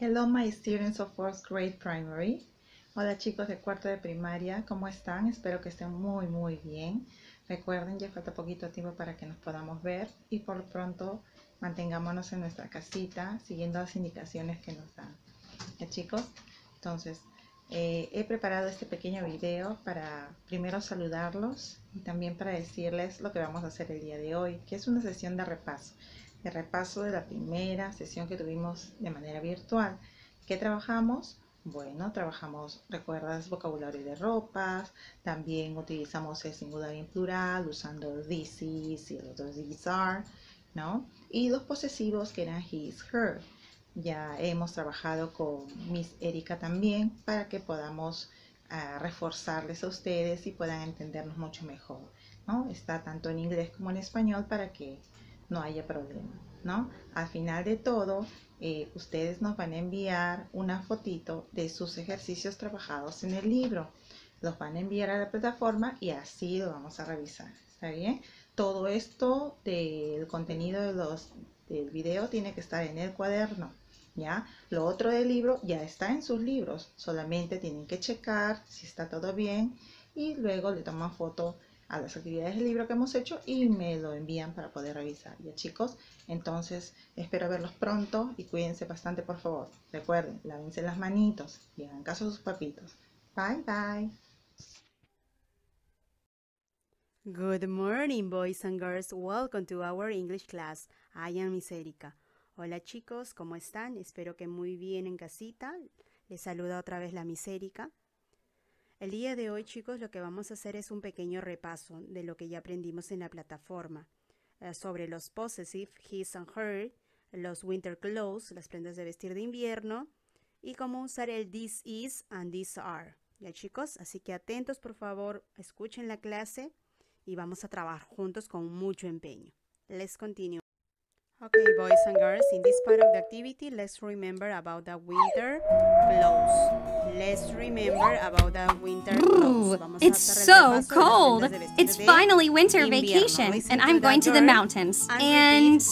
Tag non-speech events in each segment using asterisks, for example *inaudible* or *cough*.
Hello my students of fourth grade primary. Hola chicos de cuarto de primaria, ¿cómo están? Espero que estén muy muy bien. Recuerden, ya falta poquito tiempo para que nos podamos ver y por pronto mantengámonos en nuestra casita siguiendo las indicaciones que nos dan. ¿Ya chicos? Entonces, eh, he preparado este pequeño video para primero saludarlos y también para decirles lo que vamos a hacer el día de hoy, que es una sesión de repaso. El repaso de la primera sesión que tuvimos de manera virtual. ¿Qué trabajamos? Bueno, trabajamos, recuerdas, vocabulario de ropas, también utilizamos el singular y el plural usando this is y el otro these are, ¿no? Y los posesivos que eran his, her. Ya hemos trabajado con Miss Erika también para que podamos ah, reforzarles a ustedes y puedan entendernos mucho mejor, ¿no? Está tanto en inglés como en español para que no haya problema, ¿no? Al final de todo, eh, ustedes nos van a enviar una fotito de sus ejercicios trabajados en el libro. Los van a enviar a la plataforma y así lo vamos a revisar, ¿está bien? Todo esto del contenido de los, del video tiene que estar en el cuaderno, ¿ya? Lo otro del libro ya está en sus libros, solamente tienen que checar si está todo bien y luego le toman foto a las actividades del libro que hemos hecho y me lo envían para poder revisar. Ya chicos, entonces espero verlos pronto y cuídense bastante por favor. Recuerden, lávense las manitos y hagan caso a sus papitos. Bye bye. Good morning boys and girls, welcome to our English class. I am Miss Hola chicos, ¿cómo están? Espero que muy bien en casita. Les saluda otra vez la misérica el día de hoy, chicos, lo que vamos a hacer es un pequeño repaso de lo que ya aprendimos en la plataforma eh, sobre los possessive, his and her, los winter clothes, las prendas de vestir de invierno y cómo usar el this is and this are. Ya chicos, así que atentos por favor, escuchen la clase y vamos a trabajar juntos con mucho empeño. Let's continue. Okay, boys and girls, in this part of the activity, let's remember about the winter clothes. Let's remember about the winter it's so cold. It's finally winter vacation, and I'm going to the mountains. And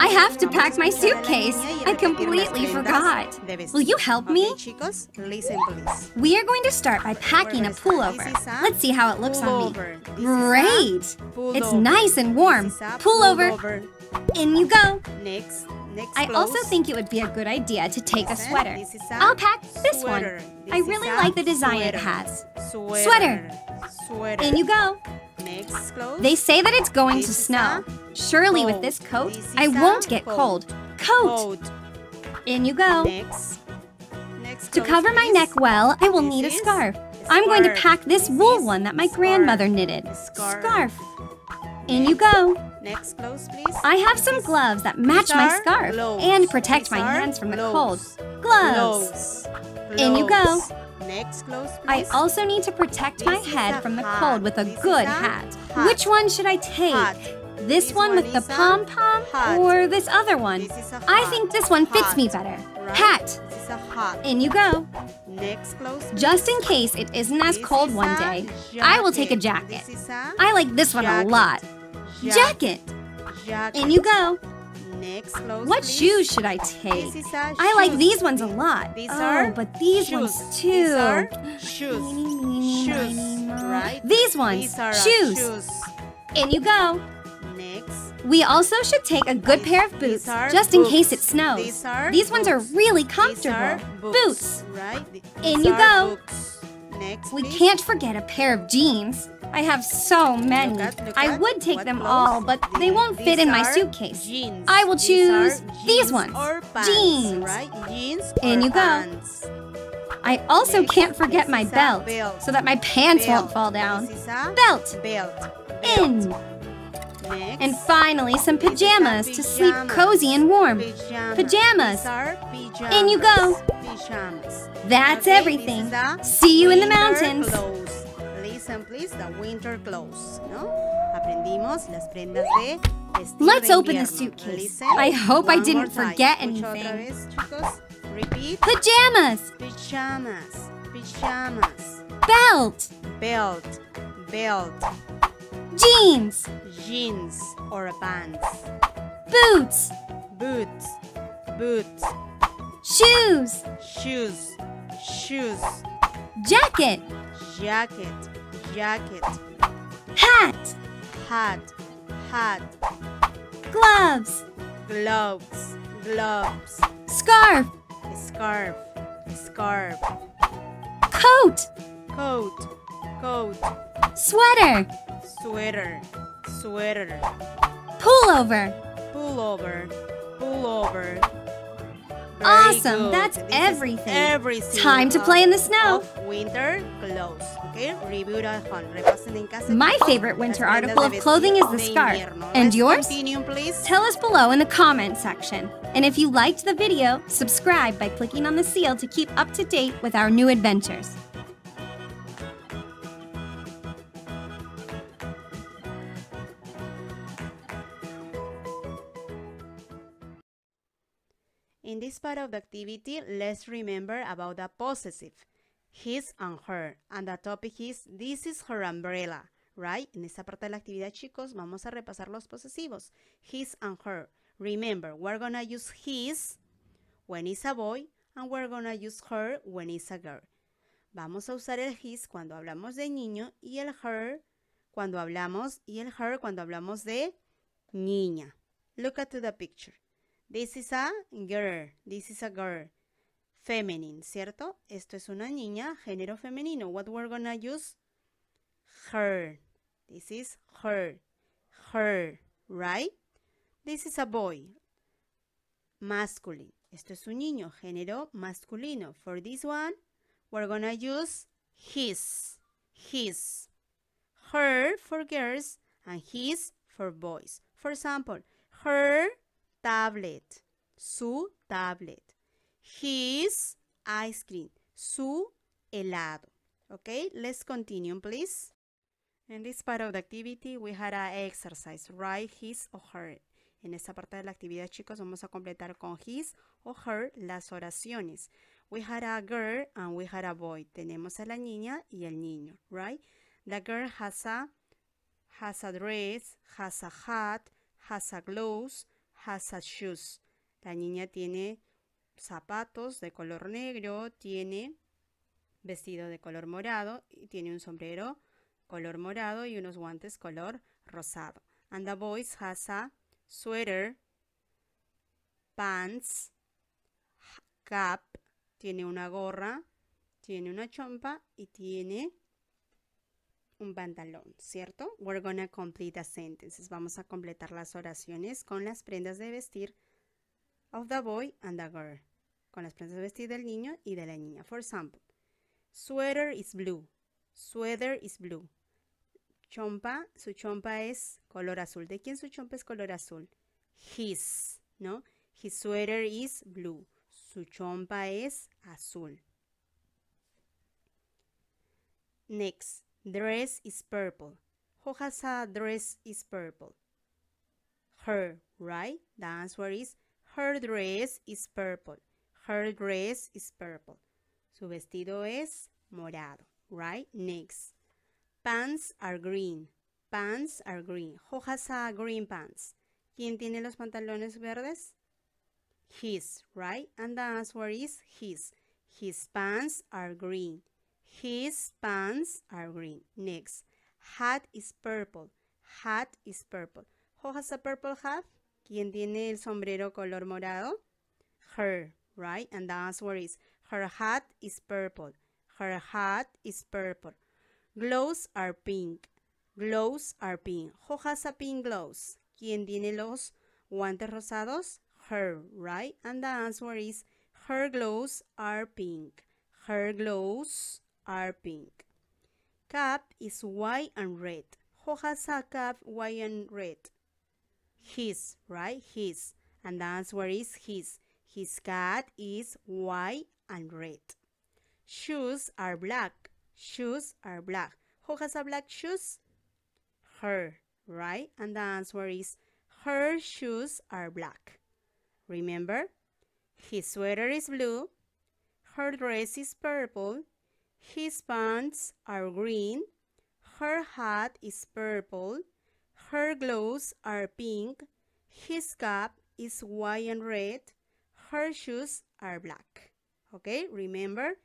I have to pack my suitcase. I completely forgot. Will you help me? We are going to start by packing a pullover. Let's see how it looks on me. Great! It's nice and warm. Pullover. In you go. Next. Next I also think it would be a good idea to take a sweater. A I'll pack this sweater. one. This I really like the design sweater. it has. Sweater. sweater. Sweater. In you go. Next clothes. They say that it's going this to snow. Surely coat. with this coat, this I won't get cold. Coat. In you go. Next. Next to cover my neck well, I will need a scarf. a scarf. I'm going to pack this wool one that my scarf. grandmother knitted. Scarf. scarf. In you go. Next gloves, please. I have some gloves that match my scarf gloves. and protect my hands from the cold. Gloves. gloves. In you go. Next gloves, please. I also need to protect this my head from the cold with a this good a hat. hat. Which one should I take? Hat. This, this one, one with the pom pom or this other one? This I think this one fits me better. Right? Hat. In you go. Next Just in case it isn't as cold one day, jacket. I will take a jacket. A I like this one a lot. Ja jacket. jacket. In you go. Next, close, What please. shoes should I take? I like these ones a lot. These oh, but these shoes. ones too. These are shoes. shoes. right? These ones. These are shoes. shoes. In you go. Next. We also should take a good these, pair of boots just in case it snows. These, these ones are really comfortable. Are boots. boots. Right? In you go. Books. Next, we can't forget a pair of jeans. I have so many. Look at, look at. I would take them clothes? all, but they won't fit in my suitcase. Jeans. I will choose these, these ones. Pants, jeans. Right? Jeans in you pants. go. I also can't forget my belt, belt, so that my pants belt. won't fall down. Belt. belt. In. Next. And finally, some pajamas, pajamas to sleep cozy and warm. Pajamas. pajamas. In you go. That's everything. See you in the mountains. Listen, please, the winter clothes. No? Aprendimos las prendas de Let's open the suitcase. I hope I didn't forget anything. Pajamas. Pajamas. Pajamas. Belt. Belt. Belt. Jeans. Jeans or pants. Boots. Boots. Boots. Shoes. Shoes. Shoes. Jacket. Jacket. Jacket. Hat. Hat. Hat. Gloves. Gloves. Gloves. Scarf. Scarf. Scarf. Coat. Coat. Coat. Sweater. Sweater. Sweater. Pullover. Pullover. Pullover awesome. That's this everything. Everything. Time to play in the snow. winter clothes. Okay. My favorite winter article of clothing is the scarf. And yours? Continue, please. Tell us below in the comment section. And if you liked the video, subscribe by clicking on the seal to keep up to date with our new adventures. part of the activity, let's remember about the possessive, his and her, and the topic is, this is her umbrella, right? En esta parte de la actividad, chicos, vamos a repasar los posesivos, his and her. Remember, we're gonna use his when it's a boy, and we're gonna use her when it's a girl. Vamos a usar el his cuando hablamos de niño y el her cuando hablamos y el her cuando hablamos de niña. Look at the picture. This is a girl. This is a girl. Feminine, ¿cierto? Esto es una niña, género femenino. What we're gonna use? Her. This is her. Her, right? This is a boy. Masculine. Esto es un niño, género masculino. For this one, we're gonna use his. His. Her for girls and his for boys. For example, her tablet, su tablet. His ice cream, su helado. Okay, let's continue, please. In this part of the activity, we had an exercise, write his or her. En esta parte de la actividad, chicos, vamos a completar con his o her las oraciones. We had a girl and we had a boy. Tenemos a la niña y el niño, right? The girl has a, has a dress, has a hat, has a gloves, has shoes. La niña tiene zapatos de color negro, tiene vestido de color morado y tiene un sombrero color morado y unos guantes color rosado. And the boys has a sweater, pants, cap, tiene una gorra, tiene una chompa y tiene un pantalón, ¿cierto? We're gonna complete the sentences. Vamos a completar las oraciones con las prendas de vestir of the boy and the girl. Con las prendas de vestir del niño y de la niña. For example, sweater is blue. Sweater is blue. Chompa, su chompa es color azul. ¿De quién su chompa es color azul? His, ¿no? His sweater is blue. Su chompa es azul. Next. Dress is purple. Hojasa dress is purple. Her, right? The answer is her dress is purple. Her dress is purple. Su vestido es morado, right? Next. Pants are green. Pants are green. Hojas a green pants? ¿Quién tiene los pantalones verdes? His, right? And the answer is his. His pants are green. His pants are green. Next, hat is purple. Hat is purple. Who has a purple hat? ¿Quién tiene el sombrero color morado? Her, right? And the answer is, her hat is purple. Her hat is purple. Gloves are pink. Gloves are pink. Who has a pink gloves? ¿Quién tiene los guantes rosados? Her, right? And the answer is, her gloves are pink. Her gloves are pink. Cap is white and red. Who has a cap white and red? His, right? His. And the answer is his. His cat is white and red. Shoes are black. Shoes are black. Who has a black shoes? Her, right? And the answer is her shoes are black. Remember? His sweater is blue. Her dress is purple. His pants are green. Her hat is purple. Her gloves are pink. His cap is white and red. Her shoes are black. Okay, remember,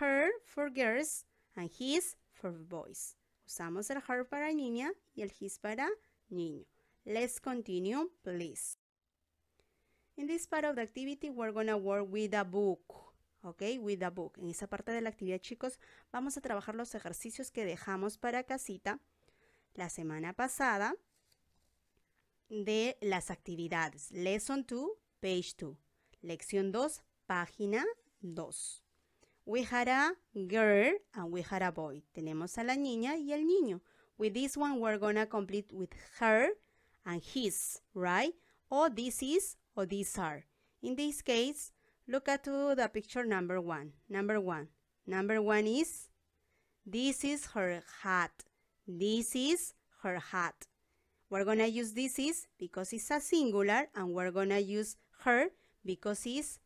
her for girls and his for boys. Usamos el her para niña y el his para niño. Let's continue, please. In this part of the activity, we're gonna work with a book. ¿ok? With the book. En esa parte de la actividad, chicos, vamos a trabajar los ejercicios que dejamos para casita la semana pasada de las actividades. Lesson 2, page 2. Lección 2, página 2. We had a girl and we had a boy. Tenemos a la niña y el niño. With this one, we're gonna complete with her and his, right? Or this is or these are. In this case, Look at the picture number one. Number one. Number one is, this is her hat. This is her hat. We're gonna use this is because it's a singular and we're gonna use her because it's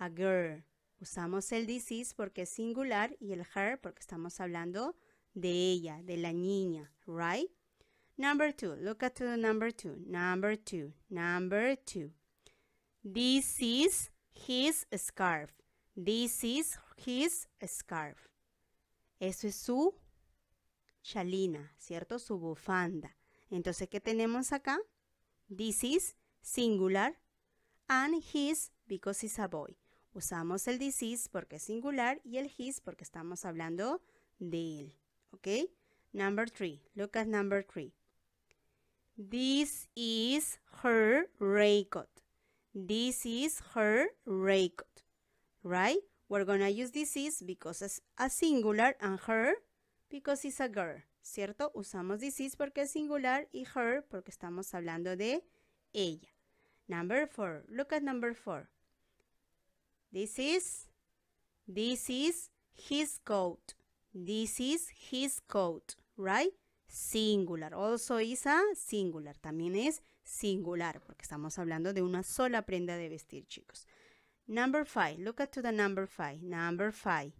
a girl. Usamos el this is porque es singular y el her porque estamos hablando de ella, de la niña, right? Number two, look at the number two, number two, number two. This is his scarf. This is his scarf. Eso es su chalina, ¿cierto? Su bufanda. Entonces, ¿qué tenemos acá? This is singular and his because he's a boy. Usamos el this is porque es singular y el his porque estamos hablando de él. ¿Ok? Number three. Look at number three. This is her raincoat. This is her coat, right? We're gonna use this is because it's a singular and her because it's a girl, ¿cierto? Usamos this is porque es singular y her porque estamos hablando de ella. Number four. Look at number four. This is, this is his coat. This is his coat, right? Singular. Also is a singular. También es singular, porque estamos hablando de una sola prenda de vestir, chicos. Number five, look at the number five. Number five,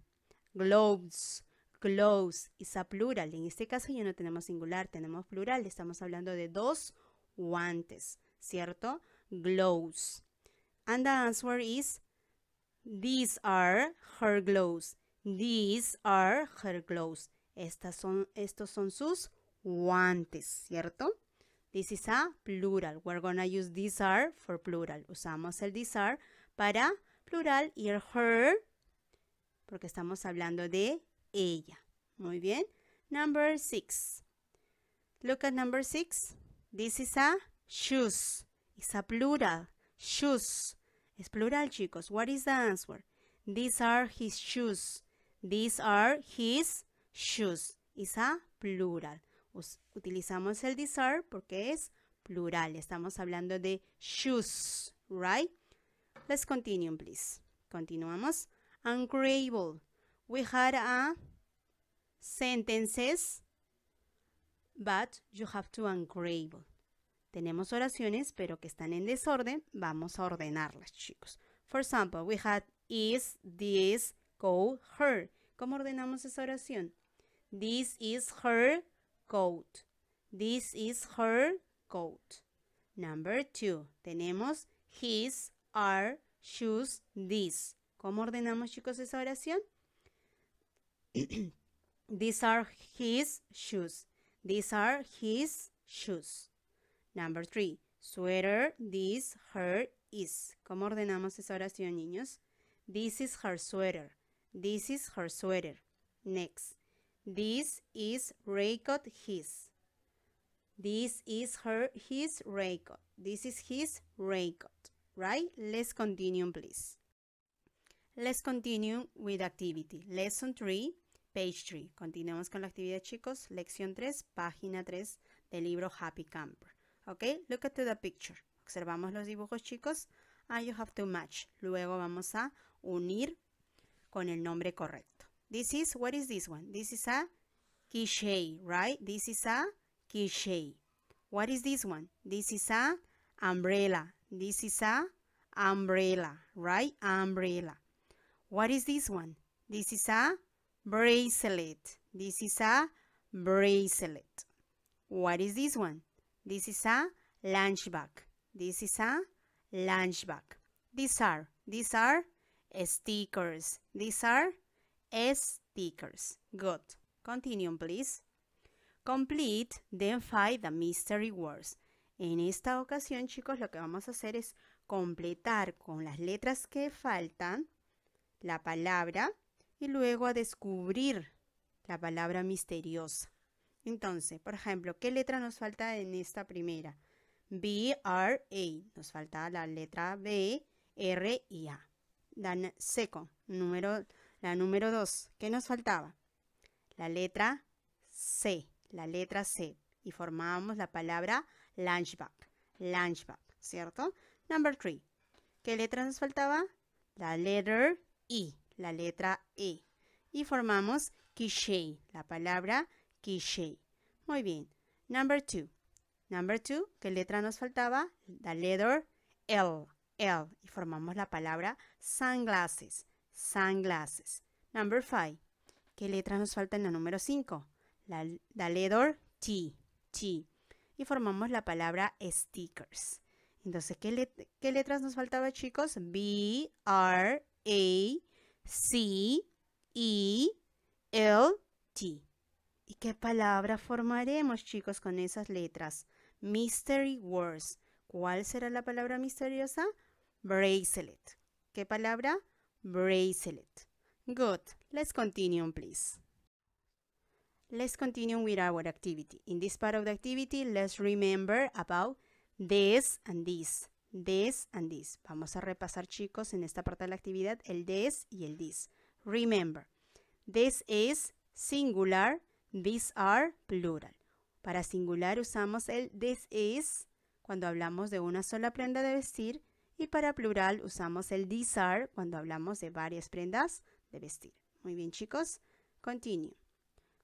gloves, gloves, is a plural. En este caso ya no tenemos singular, tenemos plural. Estamos hablando de dos guantes, ¿cierto? Gloves. And the answer is, these are her gloves. These are her gloves. Estas son, estos son sus guantes, ¿cierto? This is a plural. We're to use this are for plural. Usamos el these are para plural y her porque estamos hablando de ella. Muy bien. Number six. Look at number six. This is a shoes. It's a plural. Shoes. Es plural, chicos. What is the answer? These are his shoes. These are his shoes. It's a plural utilizamos el desire porque es plural. Estamos hablando de shoes, right? Let's continue, please. Continuamos. Ungrateful. We had a sentences, but you have to ungrable. Tenemos oraciones, pero que están en desorden. Vamos a ordenarlas, chicos. For example, we had is, this, go, her. ¿Cómo ordenamos esa oración? This is her coat. This is her coat. Number two. Tenemos his, are, shoes, this. ¿Cómo ordenamos, chicos, esa oración? *clears throat* These are his shoes. These are his shoes. Number three. Sweater, this, her, is. ¿Cómo ordenamos esa oración, niños? This is her sweater. This is her sweater. Next. This is Raycott his. This is her his record. This is his record, right? Let's continue, please. Let's continue with activity. Lesson 3, page 3. Continuamos con la actividad, chicos. Lección 3, página 3 del libro Happy Camper. Okay, look at the picture. Observamos los dibujos, chicos. And ah, you have to match. Luego vamos a unir con el nombre correcto. This is, what is this one? This is a cliché, right? This is a cliché. What is this one? This is a umbrella. This is a umbrella, right? Umbrella. What is this one? This is a bracelet. This is a bracelet. What is this one? This is a lunch bag. This is a lunch bag. These are, these are stickers. These are stickers. Good. Continue, please. complete, then find the mystery words. En esta ocasión, chicos, lo que vamos a hacer es completar con las letras que faltan la palabra y luego a descubrir la palabra misteriosa. Entonces, por ejemplo, ¿qué letra nos falta en esta primera? B, R, A. Nos falta la letra B, R y A. Dan seco, número, la número 2. ¿Qué nos faltaba? La letra C la letra C y formamos la palabra lunchback, lunchback, ¿cierto? Number three, ¿qué letra nos faltaba? La letter I, e, la letra E. Y formamos quiche, la palabra quiche. Muy bien. Number two. Number two, ¿qué letra nos faltaba? La letter L, L. Y formamos la palabra sunglasses, sunglasses. Number five, ¿qué letra nos falta en la número 5? la, letra letter T, T, y formamos la palabra stickers. Entonces, ¿qué, letras nos faltaba, chicos? B, R, A, C, E, L, T. ¿Y qué palabra formaremos, chicos, con esas letras? Mystery words. ¿Cuál será la palabra misteriosa? Bracelet. ¿Qué palabra? Bracelet. Good. Let's continue, please. Let's continue with our activity. In this part of the activity, let's remember about this and this. This and this. Vamos a repasar, chicos, en esta parte de la actividad, el this y el this. Remember, this is singular, these are plural. Para singular usamos el this is cuando hablamos de una sola prenda de vestir y para plural usamos el these are cuando hablamos de varias prendas de vestir. Muy bien, chicos. Continue.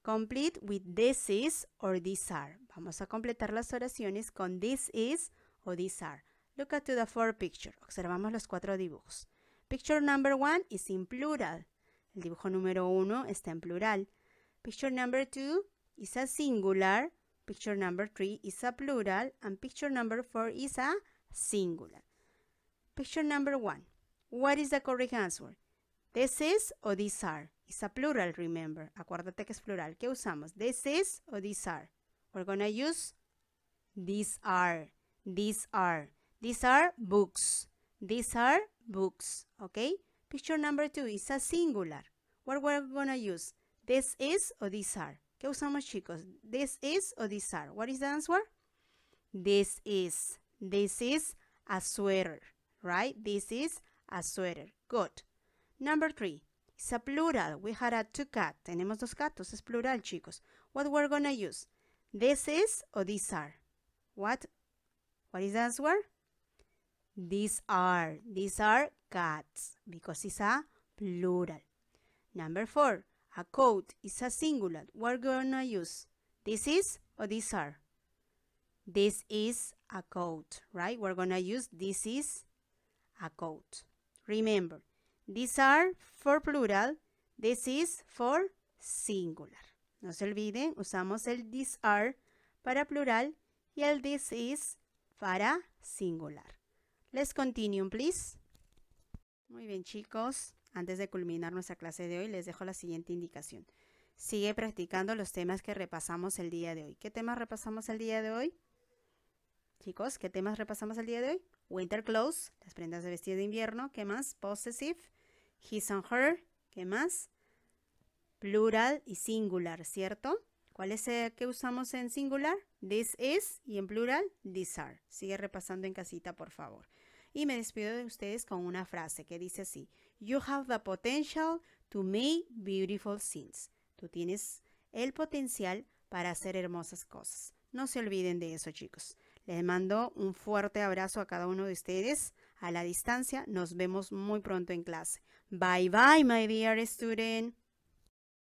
Complete with this is or these are. Vamos a completar las oraciones con this is o these are. Look at the four pictures. Observamos los cuatro dibujos. Picture number one is in plural. El dibujo número uno está en plural. Picture number two is a singular. Picture number three is a plural. And picture number four is a singular. Picture number one. What is the correct answer? This is or these are. It's a plural, remember. Acuérdate que es plural. ¿Qué usamos? This is o these are. We're gonna use these are. These are. These are books. These are books. Okay? Picture number two is a singular. What we're gonna use? This is or these are. ¿Qué usamos, chicos? This is or these are. What is the answer? This is. This is a sweater, right? This is a sweater. Good. Number three. It's a plural. We had a two cat. Tenemos dos gatos. Es plural, chicos. What we're gonna use? This is or these are? What? What is the answer? These are. These are cats because it's a plural. Number four. A coat is a singular. We're gonna use this is or these are. This is a coat, right? We're gonna use this is a coat. Remember, These are for plural. This is for singular. No se olviden, usamos el these are para plural y el this is para singular. Let's continue, please. Muy bien, chicos. Antes de culminar nuestra clase de hoy, les dejo la siguiente indicación. Sigue practicando los temas que repasamos el día de hoy. ¿Qué temas repasamos el día de hoy? Chicos, ¿qué temas repasamos el día de hoy? Winter clothes, las prendas de vestido de invierno. ¿Qué más? Possessive, his and her, ¿qué más? Plural y singular, ¿cierto? ¿Cuál es el eh, que usamos en singular? This is y en plural, these are. Sigue repasando en casita, por favor. Y me despido de ustedes con una frase que dice así. You have the potential to make beautiful things. Tú tienes el potencial para hacer hermosas cosas. No se olviden de eso, chicos. Les mando un fuerte abrazo a cada uno de ustedes. A la distancia, nos vemos muy pronto en clase. Bye bye, my dear student.